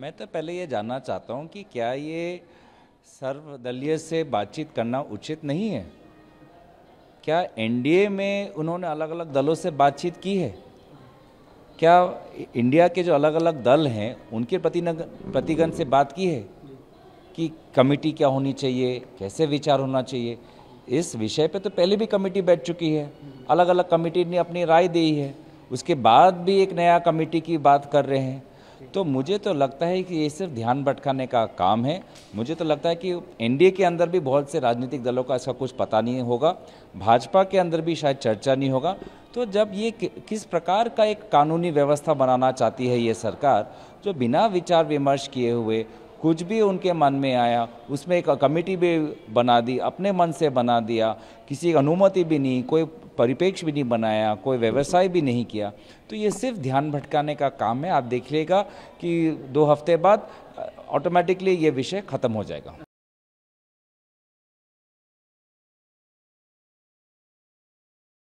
मैं तो पहले ये जानना चाहता हूँ कि क्या ये सर्वदलीय से बातचीत करना उचित नहीं है क्या एनडीए में उन्होंने अलग अलग दलों से बातचीत की है क्या इंडिया के जो अलग अलग दल हैं उनके प्रतिनग प्रतिगण से बात की है कि कमेटी क्या होनी चाहिए कैसे विचार होना चाहिए इस विषय पे तो पहले भी कमेटी बैठ चुकी है अलग अलग कमेटी ने अपनी राय दी है उसके बाद भी एक नया कमेटी की बात कर रहे हैं तो मुझे तो लगता है कि ये सिर्फ ध्यान भटकाने का काम है मुझे तो लगता है कि एनडीए के अंदर भी बहुत से राजनीतिक दलों का ऐसा कुछ पता नहीं होगा भाजपा के अंदर भी शायद चर्चा नहीं होगा तो जब ये किस प्रकार का एक कानूनी व्यवस्था बनाना चाहती है ये सरकार जो बिना विचार विमर्श किए हुए कुछ भी उनके मन में आया उसमें एक कमेटी भी बना दी अपने मन से बना दिया किसी की अनुमति भी नहीं कोई परिपेक्ष भी नहीं बनाया कोई व्यवसाय भी नहीं किया तो ये सिर्फ ध्यान भटकाने का काम है आप देख लेगा कि दो हफ्ते बाद ऑटोमेटिकली ये विषय खत्म हो जाएगा